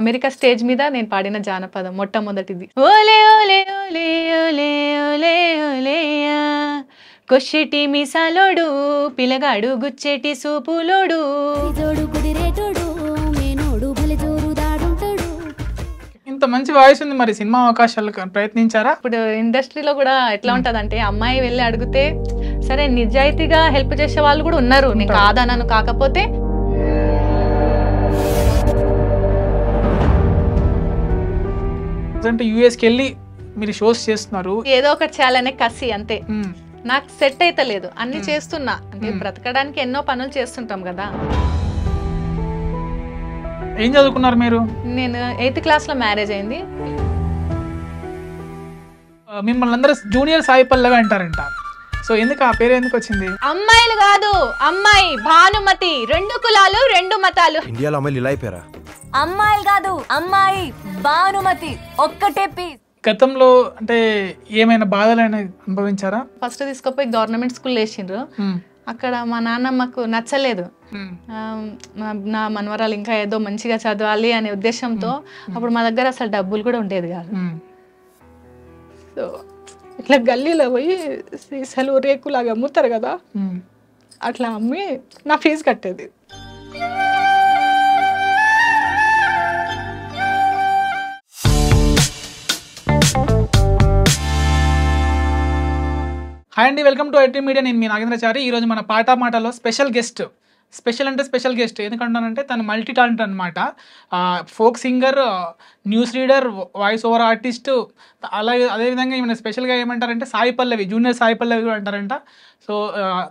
America stage మీద నేను పాడిన జానపదం మొట్టమొదటిది ఓలే ఓలే ఓలే ఓలే ఓలే ఓలే కొట్టి మిసాలోడు పిలగాడు గుచ్చెటి సూపులోడు ఇంత మంచి వాయిస్ ఉంది మరి సినిమా అవకాశాలు ప్రయత్నించారా ఇప్పుడు ఇండస్ట్రీలో కూడా ఎట్లా ఉంటది అంటే అమ్మాయి వెళ్ళి అడిగితే సరే నిజాయితీగా హెల్ప్ చేసే వాళ్ళు కూడా ఉన్నారు నేను కాదన్నాను కాకపోతే ప్రజెంట్ యూఎస్కి వెళ్ళి మీరు షోస్ చేస్తున్నారు ఏదో ఒకటి చేయాలనే కసి అంతే నాకు సెట్ అయితే లేదు అన్ని చేస్తున్నా అంటే బ్రతకడానికి ఎన్నో పనులు చేస్తుంటాం కదా ఏం చదువుకున్నారు మీరు నేను ఎయిత్ క్లాస్ లో మ్యారేజ్ అయింది మిమ్మల్ని అందరూ జూనియర్ సాయి పల్లవి అంటారంట సో ఎందుకు ఆ పేరు ఎందుకు వచ్చింది అమ్మాయిలు కాదు అమ్మాయి భానుమతి రెండు కులాలు రెండు మతాలు ఇండియాలో అమ్మాయిలు ఇలా అయిపోయారా అమ్మాయిలు కాదు అమ్మాయి భానుమతి ఒక్కటే పీస్ గతంలో అంటే ఏమైనా బాధలు అనుభవించారా ఫస్ట్ తీసుకుపోయి గవర్నమెంట్ స్కూల్ వేసిండ్రు అక్కడ మా నాన్న మాకు నచ్చలేదు hmm. నా మనవరాలు ఇంకా ఏదో మంచిగా చదవాలి అనే ఉద్దేశంతో hmm. Hmm. అప్పుడు మా దగ్గర అసలు డబ్బులు కూడా ఉండేది కాదు సో ఇట్లా గల్లీలో పోయి సీసాలు రేకులాగా అమ్ముతారు కదా అట్లా అమ్మి నా ఫీజు కట్టేది హాయ్ అండి వెల్కమ్ టు ఐటీ మీడియా నేను మీ నాగేంద్రచారి ఈరోజు మన పాట మాటలో స్పెషల్ గెస్ట్ స్పెషల్ అంటే స్పెషల్ గెస్ట్ ఎందుకంటానంటే తను మల్టీ టాలెంట్ అనమాట folk singer news reader voice over artist అలాగే అదేవిధంగా ఈమె స్పెషల్గా ఏమంటారంటే సాయి పల్లవి జూనియర్ సాయి పల్లవి కూడా అంటారంట సో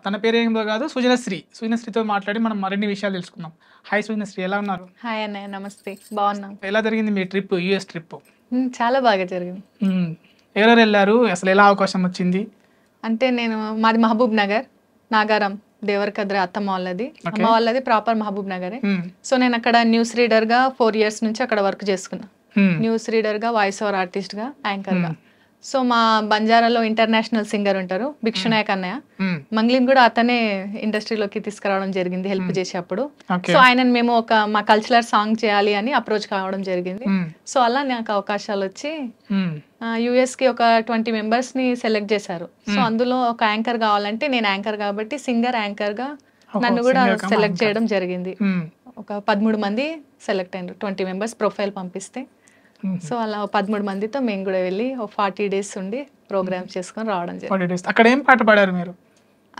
తన పేరు ఏమిదో కాదు సుజనశ్రీ సుజనశ్రీతో మాట్లాడి మనం మరిన్ని విషయాలు తెలుసుకుందాం హాయ్ సుజనశ్రీ ఎలా ఉన్నారు హాయ్ అన్నయ్య నమస్తే బాగున్నాం ఎలా జరిగింది మీ ట్రిప్ యూఎస్ ట్రిప్ చాలా బాగా జరిగింది ఎవరెవరు వెళ్ళారు అసలు ఎలా అవకాశం వచ్చింది అంటే నేను మాది మహబూబ్ నగర్ నాగారం దేవరకద్ర అత్తమ్మ వాళ్ళది అమ్మ వాళ్ళది ప్రాపర్ మహబూబ్ నగరే సో నేను అక్కడ న్యూస్ రీడర్ గా ఫోర్ ఇయర్స్ నుంచి అక్కడ వర్క్ చేసుకున్నా న్యూస్ రీడర్ గా వాయిస్ ఓవర్ ఆర్టిస్ట్ గా యాంకర్ గా సో మా బంజారాలో ఇంటర్నేషనల్ సింగర్ ఉంటారు భిక్షునాయక్ అన్నయ్య మంగ్లీన్ కూడా అతనే ఇండస్ట్రీలోకి తీసుకురావడం జరిగింది హెల్ప్ చేసేటప్పుడు సో ఆయన మేము ఒక మా కల్చరల్ సాంగ్ చేయాలి అని అప్రోచ్ కావడం జరిగింది సో అలా నాకు అవకాశాలు వచ్చి కి ఒక ట్వంటీ మెంబర్స్ని సెలెక్ట్ చేశారు సో hmm. అందులో ఒక యాంకర్ కావాలంటే నేను యాంకర్ కాబట్టి సింగర్ యాంకర్గా నన్ను కూడా సెలెక్ట్ చేయడం జరిగింది hmm. ఒక పదమూడు మంది సెలెక్ట్ అయినారు ట్వంటీ మెంబర్స్ ప్రొఫైల్ పంపిస్తే hmm. సో అలా పదమూడు మందితో మేము కూడా వెళ్ళి ఫార్టీ డేస్ ఉండి ప్రోగ్రామ్స్ చేసుకొని రావడం జరిగింది అక్కడ ఏం పాట పాడారు మీరు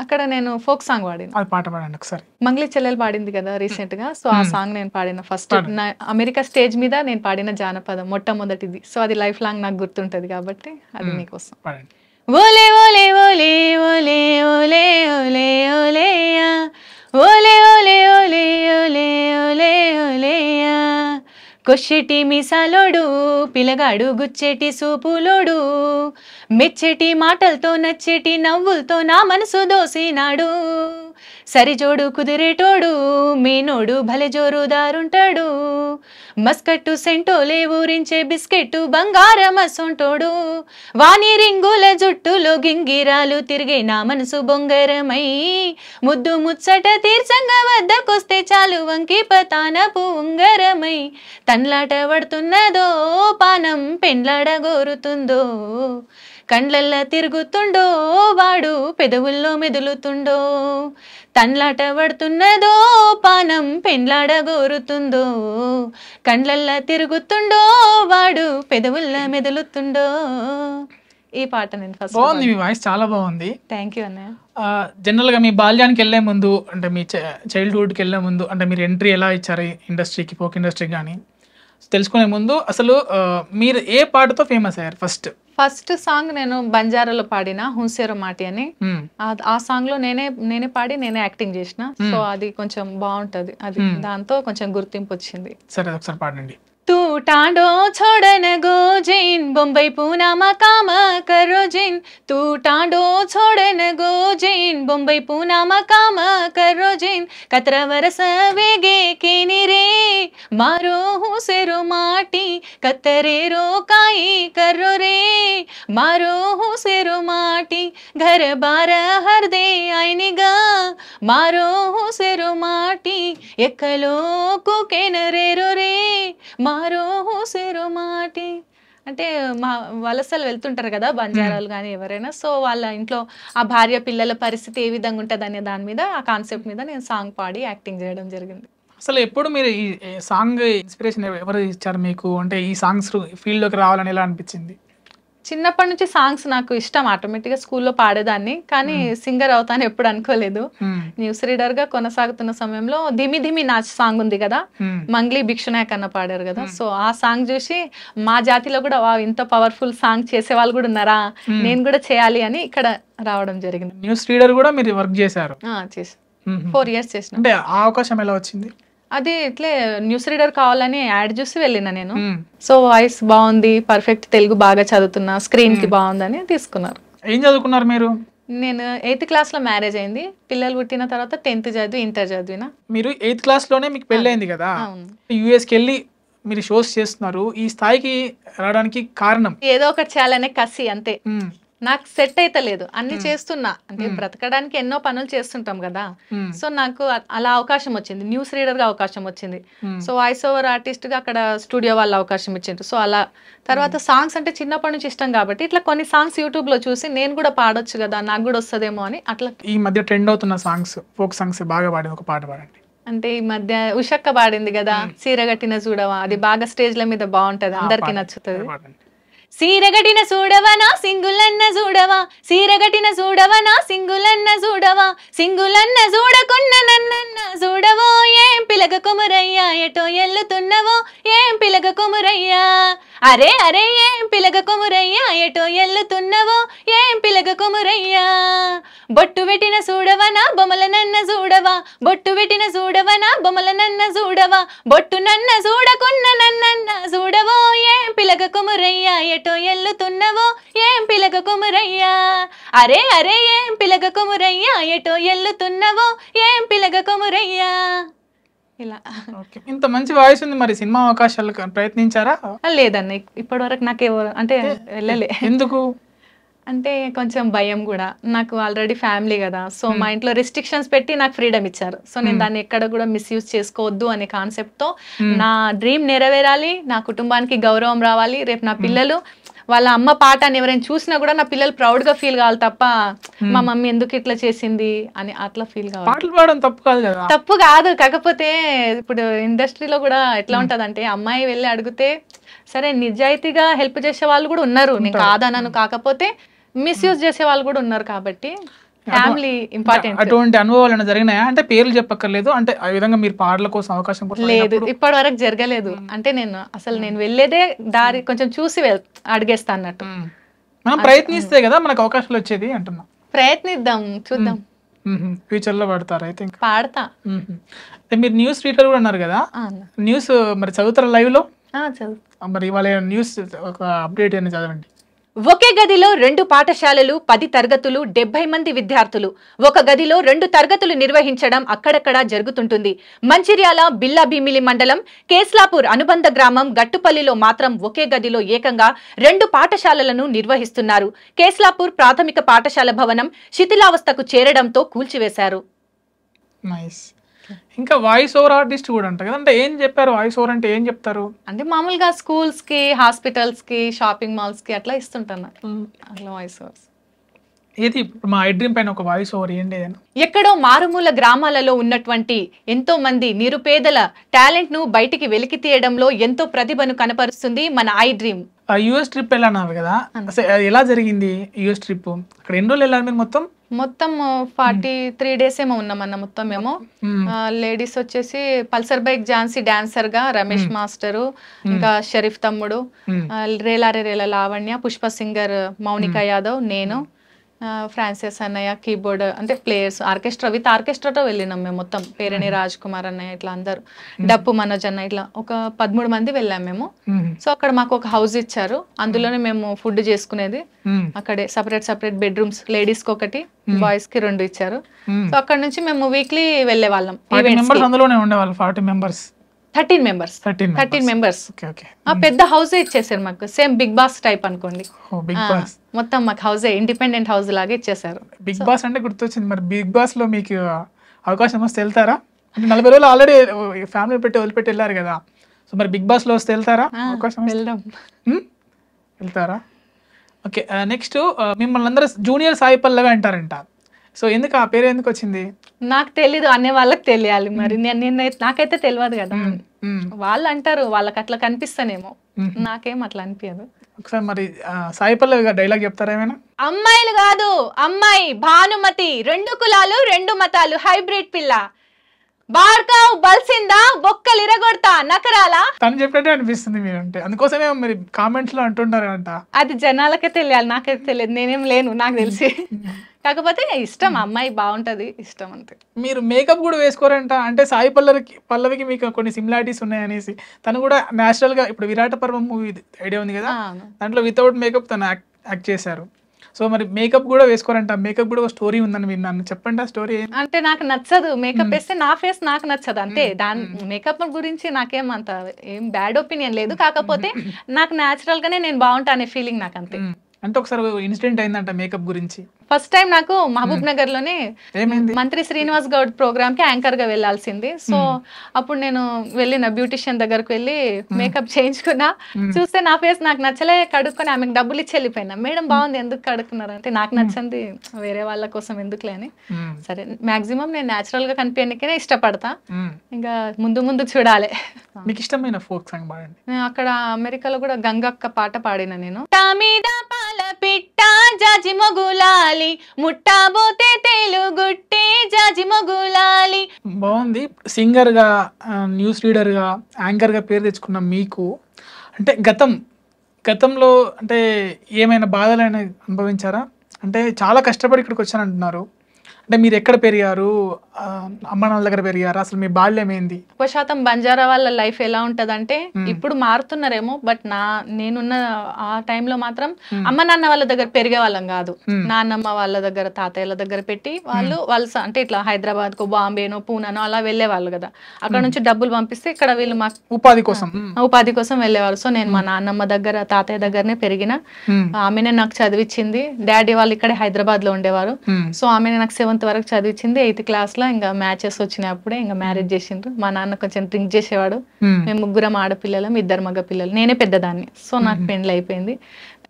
అక్కడ నేను ఫోక్ సాంగ్ పాడిన పాట పాడండి ఒకసారి మంగ్లి చెల్లెలు పాడింది కదా రీసెంట్ గా సో ఆ hmm. సాంగ్ నేను పాడిన ఫస్ట్ నా అమెరికా స్టేజ్ మీద నేను పాడిన జానపదం మొట్టమొదటిది సో అది లైఫ్ లాంగ్ నాకు గుర్తుంటది కాబట్టి అది hmm. మీకోసం ఓలే ఓలే ఓలే ఓలే ఓలే ఓలే ఓలే ఓలే ఓలే ఓలే కొచ్చెటి మీసాలోడు పిలగాడు గుచ్చేటి సూపులోడు మెచ్చెటి మాటలతో నచ్చేటి నవ్వులతో నా మనసు దోసినాడు సరిజోడు కుదిరేటోడు మీనోడు భలే జోరుదారుంటాడు మస్కట్టు సెంటోలే ఊరించే బిస్కెట్టు బంగారం అసొంటోడు వాణి రింగుల జుట్టులో గింగిరాలు తిరిగే నా మనసు బొంగరమై ముద్దు ముచ్చట తీర్చంగా వద్దకొస్తే చాలు వంకి పతాన ఉంగరమై తన్లాట పడుతున్నదో పానం పెండ్లాడగోరుతుందో కండ్లల్లా తిరుగుతుండో వాడు పెదవుల్లో మెదులుతుండో తండ్లాట పడుతున్నదో పానం పెండ్లాడగోరుతుందో కండ్లల్లా తిరుగుతుండో వాడు పెదవుల్లా మెదులుతుండో ఈ పాట నేను బాగుంది మీ వాయిస్ చాలా బాగుంది థ్యాంక్ యూ అన్నయ్య జనరల్గా మీ బాల్యానికి వెళ్ళే ముందు అంటే మీ చైల్డ్హుడ్కి వెళ్ళే ముందు అంటే మీరు ఎంట్రీ ఎలా ఇచ్చారు ఇండస్ట్రీకి పోక్ ఇండస్ట్రీకి కానీ తెలుసుకునే ముందు అసలు మీరు ఏ పాటతో ఫేమస్ అయ్యారు ఫస్ట్ ఫస్ట్ సాంగ్ నేను బంజారాలో పాడిన హున్సేరో మాటి అని ఆ సాంగ్ లో నేనే నేనే పాడి నేనే యాక్టింగ్ చేసిన సో అది కొంచెం బాగుంటది అది దాంతో కొంచెం గుర్తింపు వచ్చింది సరే ఒకసారి పాడండి तू टांडो छोड़न पूना मकाम करो जिन तू टांडो छोड़न पूना मकाम करो जिन कतरा वरस वेगे रे मारो से कतरेरो काई करो रे मारो हूँ सिरो माटी घर बार हर दे आईनी मारो सिरो माटी ఎక్కలో కుకెనరేరో రే మారో హూసేరో మాటి అంటే మా వలసలు వెళ్తుంటారు కదా బంజారాలు కానీ ఎవరైనా సో వాళ్ళ ఇంట్లో ఆ భార్య పిల్లల పరిస్థితి ఏ విధంగా ఉంటుంది అనే దాని మీద ఆ కాన్సెప్ట్ మీద నేను సాంగ్ పాడి యాక్టింగ్ చేయడం జరిగింది అసలు ఎప్పుడు మీరు ఈ సాంగ్ ఇన్స్పిరేషన్ ఎవరు ఇచ్చారు మీకు అంటే ఈ సాంగ్స్ ఫీల్డ్ లోకి రావాలని ఎలా అనిపించింది చిన్నప్పటి నుంచి సాంగ్స్ నాకు ఇష్టం ఆటోమేటిక్ గా స్కూల్లో పాడేదాన్ని కానీ సింగర్ అవుతాను ఎప్పుడు అనుకోలేదు న్యూస్ రీడర్ గా కొనసాగుతున్న సమయంలో ధిమి ధిమి నాచ్ సాంగ్ ఉంది కదా మంగ్లీ భిక్షనాయక్ అన్న పాడారు కదా సో ఆ సాంగ్ చూసి మా జాతిలో కూడా ఇంత పవర్ఫుల్ సాంగ్ చేసే వాళ్ళు కూడా ఉన్నారా నేను కూడా చేయాలి అని ఇక్కడ రావడం జరిగింది న్యూస్ రీడర్ కూడా మీరు వర్క్ చేశారు ఫోర్ ఇయర్స్ చేసిన అంటే ఆ అవకాశం ఎలా వచ్చింది అది ఇట్లే న్యూస్ రీడర్ కావాలని యాడ్ చూసి వెళ్ళిన నేను సో hmm. వాయిస్ బాగుంది పర్ఫెక్ట్ తెలుగు బాగా చదువుతున్నా స్క్రీన్ కి hmm. బాగుందని తీసుకున్నారు ఏం చదువుకున్నారు మీరు నేను ఎయిత్ క్లాస్ లో మ్యారేజ్ అయింది పిల్లలు పుట్టిన తర్వాత టెన్త్ చదివి ఇంటర్ చదివిన మీరు ఎయిత్ క్లాస్ లోనే మీకు అయింది కదా యుఎస్ వెళ్ళి మీరు షోస్ చేస్తున్నారు ఈ స్థాయికి రావడానికి కారణం ఏదో ఒకటి చేయాలనే కసి అంతే hmm. నాకు సెట్ అయితే లేదు అన్ని చేస్తున్నా అంటే బ్రతకడానికి ఎన్నో పనులు చేస్తుంటాం కదా సో నాకు అలా అవకాశం వచ్చింది న్యూస్ రీడర్ గా అవకాశం వచ్చింది సో వాయిస్ ఓవర్ ఆర్టిస్ట్ గా అక్కడ స్టూడియో వాళ్ళు అవకాశం ఇచ్చిండ్రు సో అలా తర్వాత సాంగ్స్ అంటే చిన్నప్పటి నుంచి ఇష్టం కాబట్టి ఇట్లా కొన్ని సాంగ్స్ యూట్యూబ్ లో చూసి నేను కూడా పాడొచ్చు కదా నాకు కూడా వస్తుందేమో అని అట్లా ఈ మధ్య ట్రెండ్ అవుతున్న సాంగ్స్ ఫోక్ సాంగ్స్ బాగా పాడింది ఒక పాట పాడండి అంటే ఈ మధ్య ఉషక్క పాడింది కదా సీరగట్టిన చూడవా అది బాగా స్టేజ్ల మీద బాగుంటది అందరికి నచ్చుతుంది సీరగటిన చూడవనా సింగులన్న చూడవా సీరగటిన చూడవనా సింగులన్న చూడవా సింగులన్న చూడకున్న నన్నన్న చూడవో ఏం పిలక కొమురయ్యా ఎటో ఎల్లుతున్నవో ఏం పిలక కొమురయ్యా అరే అరే ఏం పిలగ కొమురయ్యా ఎటో ఎల్లుతున్నావో ఏం పిలగ కుమురయ్యా బొట్టు పెట్టిన చూడవనా బొమ్మల నన్న చూడవా బొట్టు పెట్టిన చూడవనా బొమ్మల నన్న చూడవా బొట్టు నన్న చూడకున్న నన్నన్న చూడవో ఏం పిలగ కొమురయ్యా ఎటో ఎల్లుతున్నావో ఏం పిలగ కుమురయ్యా అరే అరే ఏం పిలగ కొమురయ్యా ఎటో ఎల్లుతున్నావో ఏం పిలగ కుమురయ్యా ఇలా ఇంత మంచి వాయిస్ ఉంది మరి సినిమా అవకాశాలు ప్రయత్నించారా లేదన్న ఇప్పటి వరకు నాకు అంటే వెళ్ళలే ఎందుకు అంటే కొంచెం భయం కూడా నాకు ఆల్రెడీ ఫ్యామిలీ కదా సో మా ఇంట్లో రెస్ట్రిక్షన్స్ పెట్టి నాకు ఫ్రీడమ్ ఇచ్చారు సో నేను దాన్ని ఎక్కడ కూడా మిస్యూజ్ చేసుకోవద్దు అనే కాన్సెప్ట్తో నా డ్రీమ్ నెరవేరాలి నా కుటుంబానికి గౌరవం రావాలి రేపు నా పిల్లలు వాళ్ళ అమ్మ పాట అని ఎవరైనా చూసినా కూడా నా పిల్లలు ప్రౌడ్ గా ఫీల్ కావాలి తప్ప మా మమ్మీ ఎందుకు ఇట్లా చేసింది అని అట్లా ఫీల్ కావాలి పాటలు పాడడం తప్పు కాదు తప్పు కాదు కాకపోతే ఇప్పుడు ఇండస్ట్రీలో కూడా ఎట్లా ఉంటది అంటే అమ్మాయి వెళ్ళి అడిగితే సరే నిజాయితీగా హెల్ప్ చేసే వాళ్ళు కూడా ఉన్నారు నేను కాదనను కాకపోతే మిస్యూజ్ చేసే వాళ్ళు కూడా ఉన్నారు కాబట్టి ఫ్యామిలీ ఇంపార్టెంట్ అటువంటి అనుభవాలు జరిగినాయా అంటే పేర్లు చెప్పక్కర్లేదు అంటే ఆ విధంగా మీరు పాటల కోసం అవకాశం లేదు ఇప్పటి వరకు జరగలేదు అంటే నేను అసలు నేను వెళ్ళేదే దారి కొంచెం చూసి అడిగేస్తా అన్నట్టు మనం ప్రయత్నిస్తే కదా మనకు అవకాశాలు వచ్చేది అంటున్నా ప్రయత్నిద్దాం చూద్దాం ఫ్యూచర్ లో పడతారు ఐ థింక్ పాడతా మీరు న్యూస్ రీడర్ కూడా ఉన్నారు కదా న్యూస్ మరి చదువుతారా లైవ్ లో మరి ఇవాళ న్యూస్ ఒక అప్డేట్ అనేది చదవండి ఒకే గదిలో రెండు పాఠశాలలు పది తరగతులు డెబ్బై మంది విద్యార్థులు ఒక గదిలో రెండు తరగతులు నిర్వహించడం అక్కడక్కడా జరుగుతుంటుంది మంచిర్యాల బిల్లా భీమిలి మండలం కేస్లాపూర్ అనుబంధ గ్రామం గట్టుపల్లిలో మాత్రం ఒకే గదిలో ఏకంగా రెండు పాఠశాలలను నిర్వహిస్తున్నారు కేస్లాపూర్ ప్రాథమిక పాఠశాల భవనం శిథిలావస్థకు చేరడంతో కూల్చివేశారు ఇంకా వాయిస్ ఓవర్ ఆర్టిస్ట్ కూడా అంట కదా అంటే ఏం చెప్పారు వాయిస్ ఓవర్ అంటే ఏం చెప్తారు అంటే మామూలుగా స్కూల్స్ కి హాస్పిటల్స్ కి షాపింగ్ మాల్స్ కి అట్లా ఇస్తుంటాను అట్లా వాయిస్ ఓవర్స్ ఇది మా ఐడ్రీమ్ పైన ఒక వాయిస్ ఓవర్ ఏంటి ఎక్కడో మారుమూల గ్రామాలలో ఉన్నటువంటి ఎంతో మంది నిరుపేదల టాలెంట్ ను బయటికి వెలికి తీయడంలో ఎంతో ప్రతిభను కనపరుస్తుంది మన ఐ డ్రీమ్ యుఎస్ ట్రిప్ వెళ్ళాను కదా ఎలా జరిగింది యుఎస్ ట్రిప్ అక్కడ ఎన్ని రోజులు వెళ్ళాలి మొత్తం మొత్తం ఫార్టీ త్రీ డేస్ ఏమో ఉన్నాం అన్న మొత్తం మేము లేడీస్ వచ్చేసి పల్సర్ బైక్ ఝాన్సీ డాన్సర్ గా రమేష్ మాస్టర్ ఇంకా షరీఫ్ తమ్ముడు రేలారే రేల లావణ్య పుష్ప సింగర్ మౌనిక యాదవ్ నేను ఫ్రాన్సిస్ అన్నయ్య కీబోర్డ్ అంటే ప్లేయర్స్ ఆర్కెస్ట్రా విత్ ఆర్కెస్ట్రాతో వెళ్ళినాం మేము మొత్తం పేరణి రాజ్ కుమార్ అన్నయ్య ఇట్లా అందరు డప్పు మనోజ్ అన్న ఇట్లా ఒక పదమూడు మంది వెళ్ళాం మేము సో అక్కడ మాకు ఒక హౌస్ ఇచ్చారు అందులోనే మేము ఫుడ్ చేసుకునేది అక్కడే సపరేట్ సపరేట్ బెడ్రూమ్స్ లేడీస్ కి ఒకటి బాయ్స్ కి రెండు ఇచ్చారు సో అక్కడ నుంచి మేము వీక్లీ వెళ్లే వాళ్ళం forty members thirteen members thirteen members పెద్ద హౌస్ ఇచ్చేసారు మాకు సేమ్ బిగ్ బాస్ టైప్ అనుకోండి మొత్తం మాకు హౌస్ ఇండిపెండెంట్ హౌస్ లాగా ఇచ్చేసారు బిగ్ బాస్ అంటే గుర్తొచ్చింది మరి బిగ్ బాస్ లో మీకు అవకాశం వస్తే వెళ్తారా నలభై రోజులు ఆల్రెడీ ఫ్యామిలీ పెట్టి వదిలిపెట్టి వెళ్ళారు కదా సో మరి బిగ్ బాస్ లో వస్తే వెళ్తారా అవకాశం వెళ్దాం వెళ్తారా ఓకే నెక్స్ట్ మిమ్మల్ని అందరూ జూనియర్ సాయి పల్లవి అంటారంట సో ఎందుకు ఆ పేరు ఎందుకు వచ్చింది నాకు తెలీదు అనే వాళ్ళకి తెలియాలి మరి నేను నాకైతే తెలియదు కదా వాళ్ళు అంటారు వాళ్ళకి అట్లా కనిపిస్తానేమో నాకేం అట్లా అనిపించదు ఒకసారి మరి సాయి డైలాగ్ చెప్తారా ఏమైనా అమ్మాయిలు కాదు అమ్మాయి భానుమతి రెండు కులాలు రెండు మతాలు హైబ్రిడ్ పిల్ల బార్కావ్ బల్సిందా బొక్కలు ఇరగొడతా నకరాలా తను చెప్పినట్టే అనిపిస్తుంది మీరంటే అందుకోసమే మరి కామెంట్స్ లో అంటున్నారు అంట అది జనాలకే తెలియాలి నాకైతే తెలియదు నేనేం లేను నాకు తెలిసి కాకపోతే ఇష్టం hmm. అమ్మాయి బాగుంటది ఇష్టం అంతే మీరు మేకప్ కూడా వేసుకోరంట అంటే సాయి పల్లవికి పల్లవికి మీకు కొన్ని సిమిలారిటీస్ ఉన్నాయనేసి తను కూడా నేచురల్ గా ఇప్పుడు విరాట పర్వం మూవీ ఐడియా ఉంది కదా దాంట్లో వితౌట్ మేకప్ తను యాక్ట్ చేశారు సో మరి మేకప్ కూడా వేసుకోరంట మేకప్ కూడా ఒక స్టోరీ ఉందని విన్నాను చెప్పండి ఆ స్టోరీ అంటే నాకు నచ్చదు మేకప్ వేస్తే నా ఫేస్ నాకు నచ్చదు అంతే దాని మేకప్ గురించి నాకేం అంత ఏం బ్యాడ్ ఒపీనియన్ లేదు కాకపోతే నాకు న్యాచురల్ గానే నేను బాగుంటా అనే ఫీలింగ్ నాకు అంతే అంటే ఒకసారి ఇన్సిడెంట్ అయిందంట మేకప్ గురించి ఫస్ట్ టైం నాకు మహబూబ్ నగర్ లోనే మంత్రి శ్రీనివాస్ గౌడ్ ప్రోగ్రామ్ కి యాంకర్ గా వెళ్లాల్సింది సో అప్పుడు నేను వెళ్ళిన బ్యూటిషియన్ దగ్గరకు వెళ్ళి మేకప్ చేయించుకున్నా చూస్తే నా ఫేస్ నాకు నచ్చలే కడుక్కొని ఆమెకు డబ్బులు ఇచ్చి వెళ్ళిపోయినా మేడం బాగుంది ఎందుకు కడుక్కున్నారు అంటే నాకు నచ్చింది వేరే వాళ్ళ కోసం ఎందుకులే అని సరే మాక్సిమం నేను న్యాచురల్ గా కనిపించే ఇష్టపడతా ఇంకా ముందు ముందు చూడాలి మీకు ఇష్టమైన ఫోక్ సాంగ్ పాడండి అక్కడ అమెరికాలో కూడా గంగక్క పాట పాడిన నేను ముత్యాల పిట్ట జాజి మొగులాలి ముట్టబోతే తెలుగుట్టే జాజి మొగులాలి బాగుంది సింగర్గా న్యూస్ రీడర్గా యాంకర్గా పేరు తెచ్చుకున్న మీకు అంటే గతం గతంలో అంటే ఏమైనా బాధలు అయినా అనుభవించారా అంటే చాలా కష్టపడి ఇక్కడికి వచ్చానంటున్నారు అంటే మీరు ఎక్కడ పెరిగారు అమ్మ నాన్న దగ్గర పెరిగారు అసలు మీ బాల్యం ఏంది ఎక్కువ శాతం బంజారా వాళ్ళ లైఫ్ ఎలా ఉంటదంటే ఇప్పుడు మారుతున్నారేమో బట్ నా నేనున్న ఆ టైంలో మాత్రం అమ్మ నాన్న వాళ్ళ దగ్గర పెరిగే వాళ్ళం కాదు నాన్నమ్మ వాళ్ళ దగ్గర తాతయ్యల దగ్గర పెట్టి వాళ్ళు వాళ్ళు అంటే ఇట్లా హైదరాబాద్ కో బాంబేనో పూనానో అలా వెళ్ళేవాళ్ళు కదా అక్కడ నుంచి డబ్బులు పంపిస్తే ఇక్కడ వీళ్ళు మా ఉపాధి కోసం ఉపాధి కోసం వెళ్ళేవాళ్ళు సో నేను మా నాన్నమ్మ దగ్గర తాతయ్య దగ్గరనే పెరిగిన ఆమెనే నాకు చదివిచ్చింది డాడీ వాళ్ళు ఇక్కడే హైదరాబాద్ లో ఉండేవారు సో ఆమెనే నాకు సెవెంత్ టెన్త్ వరకు చదివించింది ఎయిత్ క్లాస్ లో ఇంకా మ్యాచెస్ వచ్చినప్పుడే ఇంకా మ్యారేజ్ hmm. చేసిండ్రు మా నాన్న కొంచెం డ్రింక్ చేసేవాడు hmm. మేము ముగ్గురం ఆడపిల్లలం ఇద్దరు మగ పిల్లలు నేనే పెద్దదాన్ని సో నాకు hmm. పెండ్లు అయిపోయింది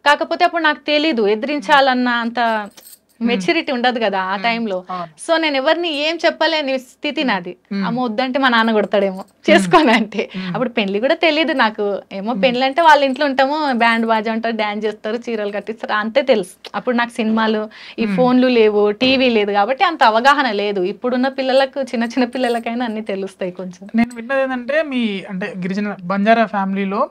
కాకపోతే అప్పుడు నాకు తెలీదు ఎదిరించాలన్న అంత మెచ్యూరిటీ hmm. ఉండదు కదా ఆ టైంలో hmm. So hmm. నేను ఎవరిని ఏం చెప్పలేని స్థితి నాది అమ్మ వద్దంటే మా నాన్న కొడతాడేమో చేసుకోను అంటే అప్పుడు పెళ్లి కూడా తెలియదు నాకు ఏమో పెళ్లి అంటే వాళ్ళ ఇంట్లో ఉంటాము బ్యాండ్ బాజా ఉంటారు డాన్స్ చేస్తారు చీరలు కట్టిస్తారు అంతే తెలుసు అప్పుడు నాకు సినిమాలు ఈ ఫోన్లు లేవు టీవీ లేదు కాబట్టి అంత అవగాహన లేదు ఇప్పుడున్న పిల్లలకు చిన్న చిన్న పిల్లలకైనా అన్ని తెలుస్తాయి కొంచెం నేను విన్నది ఏంటంటే మీ అంటే గిరిజన బంజారా ఫ్యామిలీలో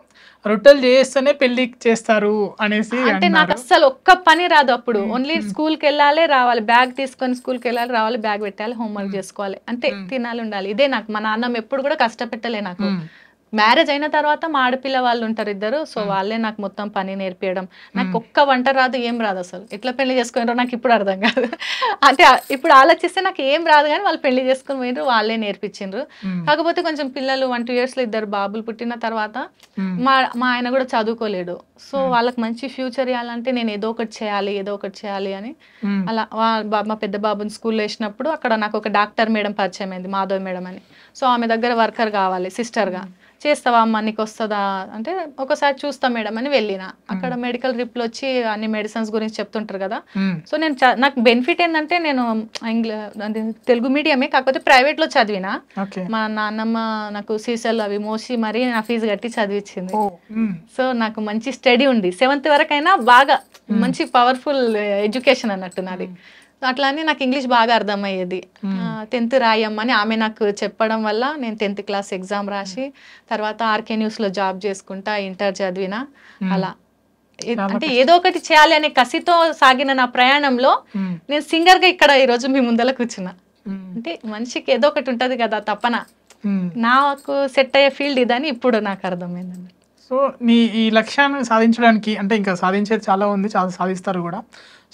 రొట్టెలు చేస్తేనే పెళ్లి చేస్తారు అనేసి అంటే నాకు అస్సలు ఒక్క పని రాదు అప్పుడు ఓన్లీ స్కూల్ కి వెళ్ళాలి రావాలి బ్యాగ్ తీసుకొని స్కూల్ కి వెళ్ళాలి రావాలి బ్యాగ్ పెట్టాలి హోంవర్క్ చేసుకోవాలి అంటే తినాలి ఉండాలి ఇదే నాకు మా నాన్న ఎప్పుడు కూడా కష్టపెట్టలే నాకు మ్యారేజ్ అయిన తర్వాత మా ఆడపిల్ల వాళ్ళు ఉంటారు ఇద్దరు సో వాళ్ళే నాకు మొత్తం పని నేర్పియడం నాకు ఒక్క వంట రాదు ఏం రాదు అసలు ఎట్లా పెళ్లి చేసుకున్నారో నాకు ఇప్పుడు అర్థం కాదు అంటే ఇప్పుడు ఆలోచిస్తే నాకు ఏం రాదు కానీ వాళ్ళు పెళ్లి చేసుకుని పోయినారు వాళ్ళే నేర్పించిండ్రు కాకపోతే కొంచెం పిల్లలు వన్ టూ ఇయర్స్ లో ఇద్దరు బాబులు పుట్టిన తర్వాత మా మా ఆయన కూడా చదువుకోలేడు సో వాళ్ళకి మంచి ఫ్యూచర్ ఇవ్వాలంటే నేను ఏదో ఒకటి చేయాలి ఏదో ఒకటి చేయాలి అని అలా మా పెద్ద బాబుని స్కూల్లో వేసినప్పుడు అక్కడ నాకు ఒక డాక్టర్ మేడం పరిచయం అయింది మాధవ్ మేడం అని సో ఆమె దగ్గర వర్కర్ కావాలి సిస్టర్గా చేస్తావా అమ్మ నీకు వస్తుందా అంటే ఒకసారి చూస్తా మేడం అని వెళ్ళిన అక్కడ మెడికల్ రిప్లు వచ్చి అన్ని మెడిసిన్స్ గురించి చెప్తుంటారు కదా సో నేను నాకు బెనిఫిట్ ఏంటంటే నేను అంటే తెలుగు మీడియమే కాకపోతే ప్రైవేట్ లో చదివిన మా నాన్నమ్మ నాకు సీసల్ అవి మోసి మరీ నా ఫీజు కట్టి చదివించింది సో నాకు మంచి స్టడీ ఉంది సెవెంత్ వరకు అయినా బాగా మంచి పవర్ఫుల్ ఎడ్యుకేషన్ అన్నట్టు నాది అట్లానే నాకు ఇంగ్లీష్ బాగా అర్థమయ్యేది టెన్త్ రాయమ్మని ఆమె నాకు చెప్పడం వల్ల నేను టెన్త్ క్లాస్ ఎగ్జామ్ రాసి తర్వాత ఆర్కే న్యూస్లో జాబ్ చేసుకుంటా ఇంటర్ చదివిన అలా అంటే ఏదో ఒకటి చేయాలి అనే కసితో సాగిన నా ప్రయాణంలో నేను సింగర్ గా ఇక్కడ ఈ రోజు మీ ముందల కూర్చున్నా అంటే మనిషికి ఏదో ఒకటి ఉంటుంది కదా తపన నాకు సెట్ అయ్యే ఫీల్డ్ ఇదని ఇప్పుడు నాకు అర్థమైందండి సో నీ ఈ లక్ష్యాన్ని సాధించడానికి అంటే ఇంకా సాధించేది చాలా ఉంది చాలా సాధిస్తారు కూడా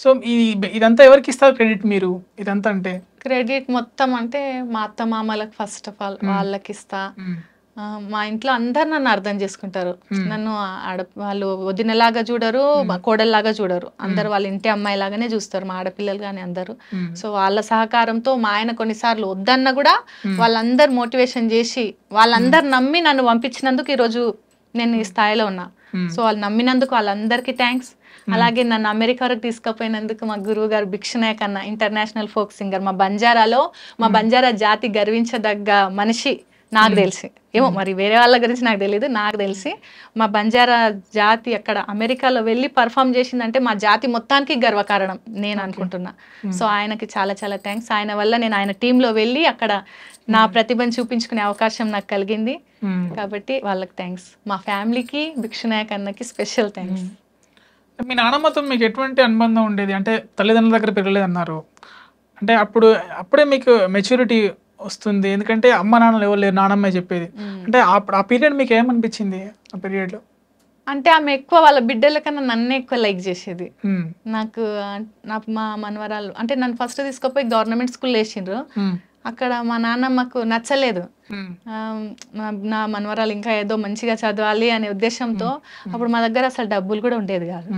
సో ఈ ఇదంతా ఎవరికి ఇస్తారు క్రెడిట్ మీరు ఇదంతా అంటే క్రెడిట్ మొత్తం అంటే మా అత్త మామలకు ఫస్ట్ ఆఫ్ ఆల్ వాళ్ళకి ఇస్తా మా ఇంట్లో అందరు నన్ను అర్థం చేసుకుంటారు నన్ను ఆడ వాళ్ళు వదినలాగా చూడరు కోడల్లాగా చూడరు అందరు వాళ్ళ ఇంటి అమ్మాయి లాగానే చూస్తారు మా ఆడపిల్లలు కానీ అందరూ సో వాళ్ళ సహకారంతో మా ఆయన కొన్నిసార్లు వద్దన్న కూడా వాళ్ళందరు మోటివేషన్ చేసి వాళ్ళందరు నమ్మి నన్ను పంపించినందుకు ఈరోజు నేను ఈ స్థాయిలో ఉన్నా సో వాళ్ళు నమ్మినందుకు వాళ్ళందరికీ థ్యాంక్స్ Hmm. అలాగే నన్ను అమెరికా వరకు తీసుకుపోయినందుకు మా గురువు గారు భిక్షనాయక్ అన్న ఇంటర్నేషనల్ ఫోక్ సింగర్ మా బంజారాలో మా hmm. బంజారా జాతి గర్వించదగ్గ మనిషి నాకు hmm. తెలిసి ఏమో మరి వేరే వాళ్ళ గురించి నాకు తెలియదు నాకు తెలిసి మా బంజారా జాతి అక్కడ అమెరికాలో వెళ్ళి పర్ఫామ్ చేసిందంటే మా జాతి మొత్తానికి గర్వకారణం నేను అనుకుంటున్నా సో ఆయనకి చాలా చాలా థ్యాంక్స్ ఆయన వల్ల నేను ఆయన టీంలో వెళ్ళి అక్కడ నా ప్రతిభను చూపించుకునే అవకాశం నాకు కలిగింది కాబట్టి వాళ్ళకి థ్యాంక్స్ మా ఫ్యామిలీకి భిక్షునాయక్ అన్నకి స్పెషల్ థ్యాంక్స్ మీ నానమ్మతో మీకు ఎటువంటి అనుబంధం ఉండేది అంటే తల్లిదండ్రుల దగ్గర పెరగలేదన్నారు అంటే అప్పుడు అప్పుడే మీకు మెచ్యూరిటీ వస్తుంది ఎందుకంటే అమ్మ నాన్నలు ఎవరు లేరు నానమ్మే చెప్పేది అంటే ఆ పీరియడ్ మీకు ఏమనిపించింది ఆ పీరియడ్లో అంటే ఆమె ఎక్కువ వాళ్ళ బిడ్డల కన్నా నన్నే ఎక్కువ లైక్ చేసేది నాకు నాకు మా మనవరాలు అంటే నన్ను ఫస్ట్ తీసుకుపోయి గవర్నమెంట్ స్కూల్ వేసిండ్రు అక్కడ మా నాన్నమ్మకు నచ్చలేదు నా మనవరాలు ఇంకా ఏదో మంచిగా చదవాలి అనే ఉద్దేశంతో అప్పుడు మా దగ్గర అసలు డబ్బులు కూడా ఉండేది కాదు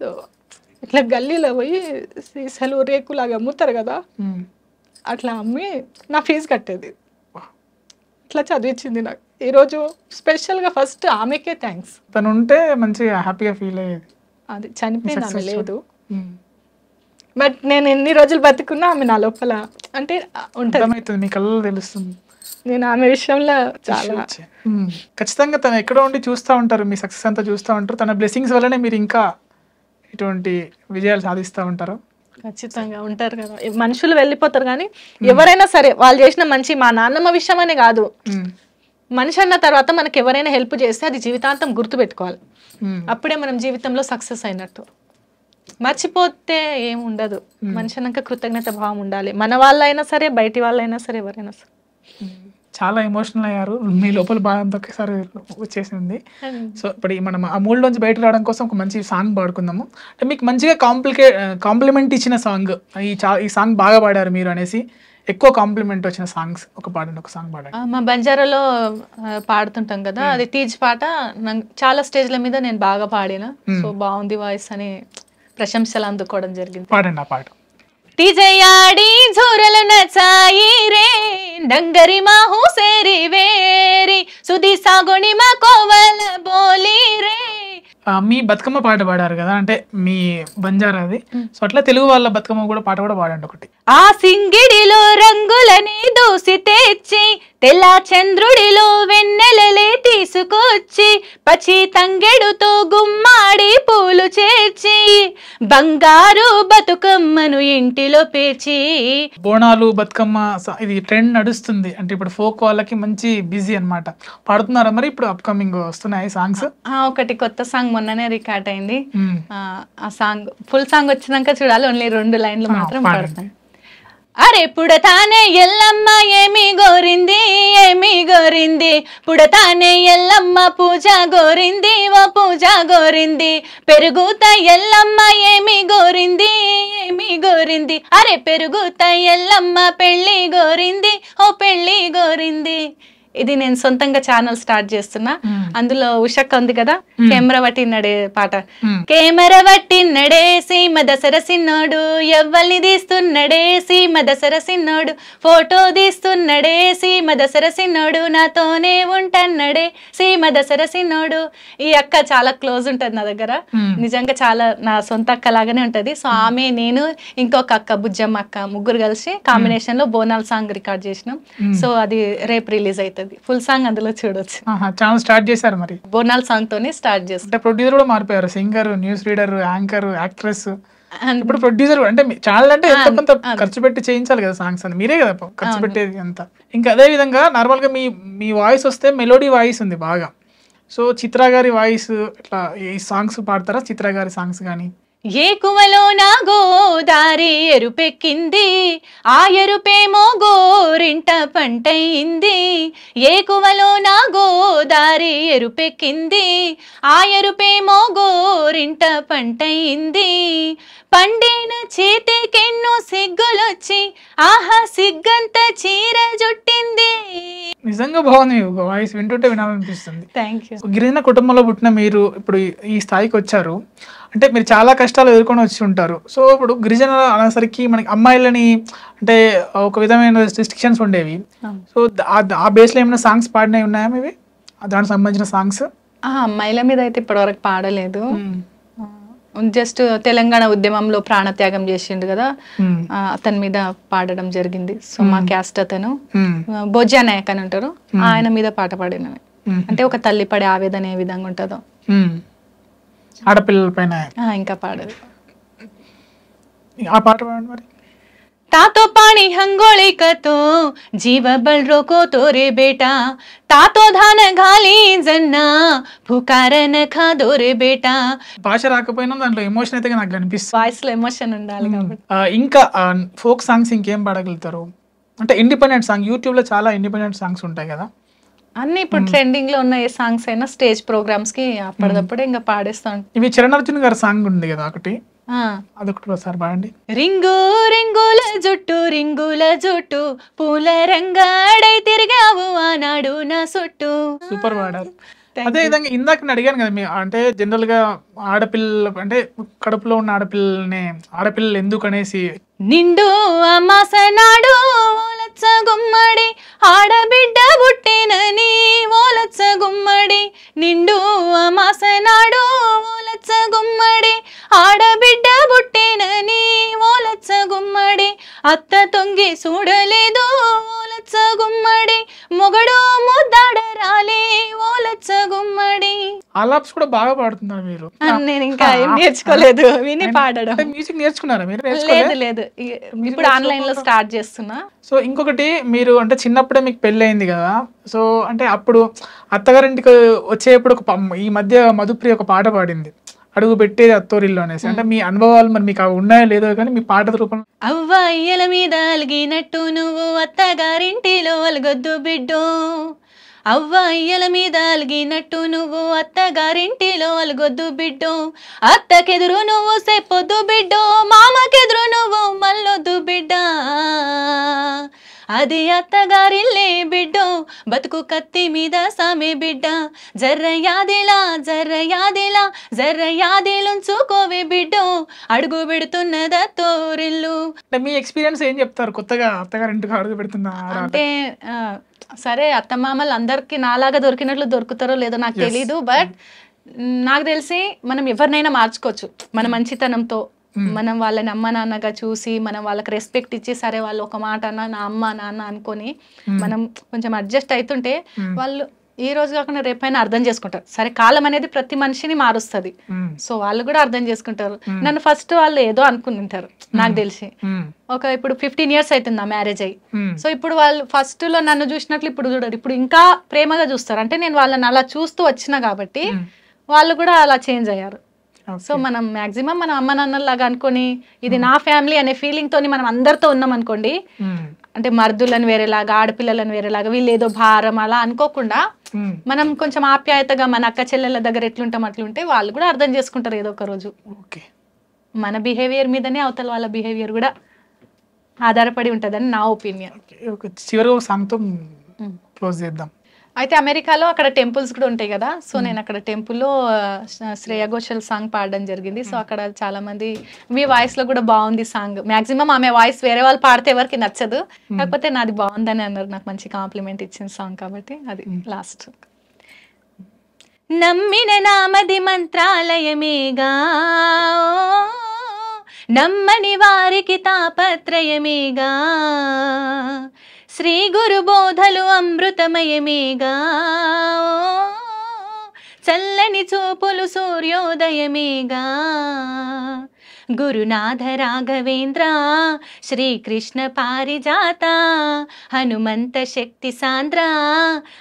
సో ఇట్లా గల్లీలో పోయి సీసాలు రేకులాగా అమ్ముతారు కదా అట్లా అమ్మి నా ఫీజు కట్టేది ఇట్లా చదివించింది నాకు ఈరోజు స్పెషల్గా ఫస్ట్ ఆమెకే థ్యాంక్స్ తను ఉంటే మంచిగా హ్యాపీగా ఫీల్ అయ్యేది అది చనిపోయింది లేదు బట్ నేను ఎన్ని రోజులు బతుకున్నా ఆమె నా లోపల అంటే ఉంటుంది నీ తెలుస్తుంది నేను ఆమె విషయంలో చాలా ఖచ్చితంగా తను ఎక్కడో ఉండి చూస్తూ ఉంటారు మీ సక్సెస్ అంతా చూస్తూ ఉంటారు తన బ్లెస్సింగ్స్ వల్లనే మీరు ఇంకా ఇటువంటి విజయాలు సాధిస్తూ ఉంటారు ఖచ్చితంగా ఉంటారు కదా మనుషులు వెళ్ళిపోతారు కానీ ఎవరైనా సరే వాళ్ళు చేసిన మంచి మా నాన్నమ్మ విషయమనే కాదు మనిషి అన్న తర్వాత మనకి ఎవరైనా హెల్ప్ చేస్తే అది జీవితాంతం గుర్తుపెట్టుకోవాలి అప్పుడే మనం జీవితంలో సక్సెస్ అయినట్టు మర్చిపోతే ఏం ఉండదు మనిషి అనక కృతజ్ఞత భావం ఉండాలి మన వాళ్ళైనా సరే బయటి వాళ్ళైనా సరే ఎవరైనా సరే చాలా ఎమోషనల్ అయ్యారు మీ లోపల బాధంతో ఒకేసారి వచ్చేసింది సో ఇప్పుడు మనం ఆ మూడు నుంచి బయట రావడం కోసం ఒక మంచి సాంగ్ పాడుకుందాము అంటే మీకు మంచిగా కాంప్లికే కాంప్లిమెంట్ ఇచ్చిన సాంగ్ ఈ చా ఈ సాంగ్ బాగా పాడారు మీరు అనేసి ఎక్కువ కాంప్లిమెంట్ వచ్చిన సాంగ్స్ ఒక పాడండి ఒక సాంగ్ పాడండి మా బంజారాలో పాడుతుంటాం కదా అది తీజ్ పాట చాలా స్టేజ్ల మీద నేను బాగా పాడిన సో బాగుంది వాయిస్ అని ప్రశంసలు అందుకోవడం జరిగింది పాడండి ఆ పాట టీజయాడి జోరలు నచాయి రే డంగరి మాహు సేరి వేరి సుది సాగుని మా కోవల బోలి రే మీ బతుకమ్మ పాట పాడారు కదా అంటే మీ బంజారాది సో అట్లా తెలుగు వాళ్ళ బతుకమ్మ కూడా పాట కూడా పాడండి ఒకటి ఆ సింగిడిలో రంగులని దూసి తెచ్చి తెల్ల చంద్రుడిలో వెన్నెలలే తీసుకొచ్చి పచ్చి తంగెడుతో గుమ్మాడి పూలు చేర్చి బంగారు బతుకమ్మను ఇంటిలో పేర్చి బోనాలు బతుకమ్మ ఇది ట్రెండ్ నడుస్తుంది అంటే ఇప్పుడు ఫోక్ వాళ్ళకి మంచి బిజీ అనమాట పాడుతున్నారా మరి ఇప్పుడు అప్కమింగ్ వస్తున్నాయి సాంగ్స్ ఒకటి కొత్త సాంగ్ మొన్ననే రికార్డ్ అయింది ఆ సాంగ్ ఫుల్ సాంగ్ వచ్చినాక చూడాలి ఓన్లీ రెండు లైన్లు మాత్రం పాడతాను అరే పుడతానే ఎల్లమ్మ ఏమి గోరింది ఏమి గోరింది పుడతానే ఎల్లమ్మ పూజ గోరింది ఓ పూజ గోరింది పెరుగుత ఎల్లమ్మ ఏమి గోరింది ఏమి గోరింది అరే పెరుగుత ఎల్లమ్మ పెళ్ళి గోరింది ఓ పెళ్ళి గోరింది ఇది నేను సొంతంగా ఛానల్ స్టార్ట్ చేస్తున్నా అందులో ఉషక్ ఉంది కదా కెమెరా నడే పాట కెమెరా నడే సీమ దసర సిన్నోడు ఎవ్వల్ని తీస్తున్నడే సీమ దసర సిన్నోడు ఫోటో తీస్తున్నడే సీమ దసర సిన్నోడు నాతోనే ఉంటన్నడే సీమ దసర సిన్నోడు ఈ అక్క చాలా క్లోజ్ ఉంటది నా దగ్గర నిజంగా చాలా నా సొంత అక్క లాగానే ఉంటది సో ఆమె నేను ఇంకొక అక్క బుజ్జమ్మ అక్క ముగ్గురు కలిసి కాంబినేషన్ లో బోనాల్ సాంగ్ రికార్డ్ చేసినాం సో అది రేపు రిలీజ్ అవుతుంది ఉంటది ఫుల్ సాంగ్ అందులో చూడొచ్చు ఛానల్ స్టార్ట్ చేశారు మరి బోనాల్ సాంగ్ తోనే స్టార్ట్ చేస్తారు ప్రొడ్యూసర్ కూడా మారిపోయారు singer news reader anchor actress ఇప్పుడు ప్రొడ్యూసర్ అంటే ఛానల్ అంటే కొంత ఖర్చు పెట్టి చేయించాలి కదా సాంగ్స్ అని మీరే కదా ఖర్చు పెట్టేది అంత ఇంకా అదే విధంగా నార్మల్గా మీ మీ వాయిస్ వస్తే మెలోడీ వాయిస్ ఉంది బాగా సో చిత్ర గారి వాయిస్ ఇట్లా ఈ సాంగ్స్ పాడతారా చిత్ర గారి సాంగ్స్ కానీ ఏ కువలో నా గోదారి ఎరుపెక్కింది ఆ ఎరుపేమో గోరింట పంటయింది ఏ కువలో నా గోదారి ఎరుపెక్కింది ఆ ఎరుపేమో గోరింట పంటయింది పండిన చేతికెన్నో సిగ్గులొచ్చి ఆహా సిగ్గంత చీర జుట్టింది నిజంగా బాగుంది వాయిస్ వింటుంటే వినాలనిపిస్తుంది థ్యాంక్ యూ గిరిజన కుటుంబంలో పుట్టిన మీరు ఇప్పుడు ఈ స్థాయికి వచ్చారు అంటే మీరు చాలా కష్టాలు ఎదుర్కొని వచ్చి ఉంటారు సో ఇప్పుడు గిరిజన అనేసరికి మనకి అమ్మాయిలని అంటే ఒక విధమైన రిస్ట్రిక్షన్స్ ఉండేవి సో ఆ బేస్లో ఏమైనా సాంగ్స్ పాడినవి ఉన్నాయా ఇవి దానికి సంబంధించిన సాంగ్స్ అమ్మాయిల మీద అయితే ఇప్పటివరకు పాడలేదు జస్ట్ తెలంగాణ ఉద్యమంలో ప్రాణత్యాగం చేసిండు కదా అతని మీద పాడడం జరిగింది సో మా క్యాస్ట్ అతను భోజ్యా నాయక్ అని ఉంటారు ఆయన మీద పాట పాడినవి అంటే ఒక తల్లి పడే ఆవేదన ఏ విధంగా ఉంటుందో ఆడపిల్లలపైన ఇంకా పాడదు ఆ పాట పాడండి మరి તાતો પાણી હંગોળી કતો જીવ બળરો કોતો રે બેટા તાતો ધાન జన్నా పుకారన రే బేటా భాష రాకపోయినా దాంట్లో ఎమోషన్ అయితే నాకు కనిపిస్తుంది వాయిస్ లో ఎమోషన్ ఉండాలి కాబట్టి ఇంకా ఫోక్ సాంగ్స్ ఇంకేం పాడగలుగుతారు అంటే ఇండిపెండెంట్ సాంగ్ యూట్యూబ్ లో చాలా ఇండిపెండెంట్ సాంగ్స్ ఉంటాయి కదా అన్ని ఇప్పుడు ట్రెండింగ్ లో ఉన్న ఏ సాంగ్స్ అయినా స్టేజ్ ప్రోగ్రామ్స్ కి అప్పటిదప్పుడే ఇంకా పాడేస్తాం ఇవి చిరణార్జున గారి సాంగ్ ఉంది కదా ఒకటి అదొకటి ఒకసారి పాడండి రింగు రింగుల జుట్టు రింగుల జుట్టు పూల రంగాడై తిరిగావు ఆనాడు నా సుట్టు సూపర్ పాడారు అదే విధంగా ఇందాక నేను అడిగాను కదా మీ అంటే జనరల్ గా ఆడపిల్ల అంటే కడుపులో ఉన్న ఆడపిల్లని ఆడపిల్లలు ఎందుకు అనేసి నిండు అమాసనాడు ఓలచ్చ గుమ్మడి ఆడబిడ్డ బుట్టినని ఓలచ్చ గుమ్మడి నిండు అమాసనాడు ఓలచ్చ గుమ్మడి ఆడబిడ్డ బుట్టినని ఓలచ్చ గుమ్మడి అత్త తొంగి చూడలేదు ఓలచ్చ గుమ్మడి మొగడు ముద్దాడ రాలే ఓలచ్చ అలాప్స్ కూడా బాగా పాడుతున్నారు మీరు నేను ఇంకా ఏం నేర్చుకోలేదు విని పాడడం మ్యూజిక్ నేర్చుకున్నారా మీరు లేదు లేదు ఇప్పుడు ఆన్లైన్ లో స్టార్ట్ చేస్తున్నా సో ఇంకొకటి మీరు అంటే చిన్నప్పుడే మీకు పెళ్ళి అయింది కదా సో అంటే అప్పుడు అత్తగారింటికి వచ్చేప్పుడు ఒక ఈ మధ్య మధుప్రి ఒక పాట పాడింది అడుగు పెట్టేది అత్తోరిల్లు అనేసి అంటే మీ అనుభవాలు మరి మీకు అవి ఉన్నాయో లేదో కానీ మీ పాట రూపంలో అవ్వ మీద అలిగినట్టు నువ్వు అత్తగారింటిలో అలగొద్దు బిడ్డో అవ్వాయ్యల మీద అలిగినట్టు నువ్వు అత్తగారింటిలో అలగొద్దు బిడ్డో అత్తకెదురు నువ్వు సెప్పొద్దు బిడ్డో మామకెదురు నువ్వు మల్లొద్దు బిడ్డ అది అత్తగారిల్లే బిడ్డు బతుకు కత్తి మీద సామె బిడ్డ జర్రయాదిలా జర్రయాదిలా చూకోవే బిడ్డో అడుగు పెడుతున్నద తోరిల్లు మీ ఎక్స్పీరియన్స్ ఏం చెప్తారు కొత్తగా అత్తగారింటికి అడుగు పెడుతున్నా అంటే సరే అత్తమామలు అందరికి నాలాగా దొరికినట్లు దొరుకుతారో లేదో నాకు తెలీదు బట్ నాకు తెలిసి మనం ఎవరినైనా మార్చుకోవచ్చు మన hmm. మంచితనంతో hmm. మనం వాళ్ళని అమ్మ నాన్నగా చూసి మనం వాళ్ళకి రెస్పెక్ట్ ఇచ్చి సరే వాళ్ళు ఒక మాట అన్న నా అమ్మ నాన్న అనుకొని hmm. మనం కొంచెం అడ్జస్ట్ అవుతుంటే వాళ్ళు ఈ రోజు కాకుండా రేపైనా అర్థం చేసుకుంటారు సరే కాలం అనేది ప్రతి మనిషిని మారుస్తుంది సో వాళ్ళు కూడా అర్థం చేసుకుంటారు నన్ను ఫస్ట్ వాళ్ళు ఏదో అనుకుంటుంటారు నాకు తెలిసి ఒక ఇప్పుడు ఫిఫ్టీన్ ఇయర్స్ అవుతుంది నా మ్యారేజ్ అయ్యి సో ఇప్పుడు వాళ్ళు ఫస్ట్ లో నన్ను చూసినట్లు ఇప్పుడు చూడరు ఇప్పుడు ఇంకా ప్రేమగా చూస్తారు అంటే నేను వాళ్ళని అలా చూస్తూ వచ్చిన కాబట్టి వాళ్ళు కూడా అలా చేంజ్ అయ్యారు సో మనం మాక్సిమం మన అమ్మ నాన్నలాగా అనుకొని ఇది నా ఫ్యామిలీ అనే ఫీలింగ్ తోని మనం అందరితో ఉన్నాం అనుకోండి అంటే మర్దులను వేరేలాగా ఆడపిల్లలను వేరేలాగా వీళ్ళు ఏదో భారం అలా అనుకోకుండా మనం కొంచెం ఆప్యాయతగా మన అక్క చెల్లెల దగ్గర ఎట్లుంటాం అట్లుంటే వాళ్ళు కూడా అర్థం చేసుకుంటారు ఏదో ఒక రోజు మన బిహేవియర్ మీదనే అవతల వాళ్ళ బిహేవియర్ కూడా ఆధారపడి ఉంటుందని నా ఒపీనియన్ చివరిగా ఒక సంతం క్లోజ్ చేద్దాం అయితే అమెరికాలో అక్కడ టెంపుల్స్ కూడా ఉంటాయి కదా సో నేను అక్కడ టెంపుల్లో శ్రేయ ఘోషల్ సాంగ్ పాడడం జరిగింది సో అక్కడ చాలా మంది మీ వాయిస్ లో కూడా బాగుంది సాంగ్ మాక్సిమం ఆమె వాయిస్ వేరే వాళ్ళు పాడితే ఎవరికి నచ్చదు కాకపోతే నాది బాగుందని అన్నారు నాకు మంచి కాంప్లిమెంట్ ఇచ్చిన సాంగ్ కాబట్టి అది లాస్ట్ నమ్మిన నామది మంత్రాలయమేగా నమ్మని వారికి తాపత్రయమేగా శ్రీ గురు బోధలు అమృతమయమేగా చల్లని చూపులు సూర్యోదయమేగా గురునాథ రాఘవేంద్ర శ్రీకృష్ణ పారిజాత హనుమంత శక్తి సాంద్ర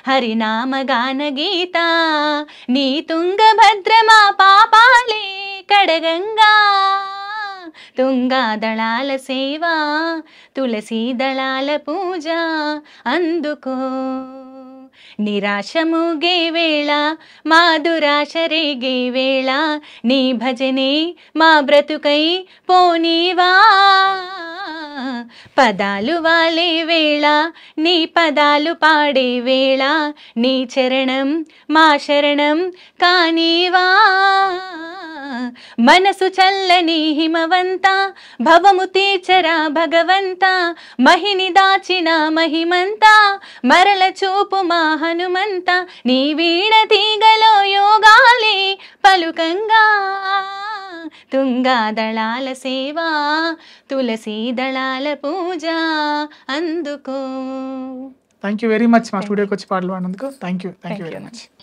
హరినామ గాన గీత నీ తుంగభద్రమా పాపాలే కడగంగా తుంగా దళాల సేవ తులసి దళాల పూజ అందుకో నిరాశ ముగే వేళ మా దురాశ రేగే వేళ నీ భజనే మా బ్రతుకై పోనీవా పదాలు వాలే వేళ నీ పదాలు పాడే వేళ నీ చరణం మా శరణం కానీవా మనసు చల్లని హిమవంత భవము తీర్చరా భగవంత మహిని దాచిన మహిమంత మరల చూపు మా హనుమంత నీ వీణ తీగలో యోగాలి పలుకంగా తుంగాదళాల సేవా తులసి దళాల పూజ అందుకో థ్యాంక్ యూ వెరీ మచ్ మా స్టూడియోకి వచ్చి పాటలు పాడినందుకు thank you thank you very much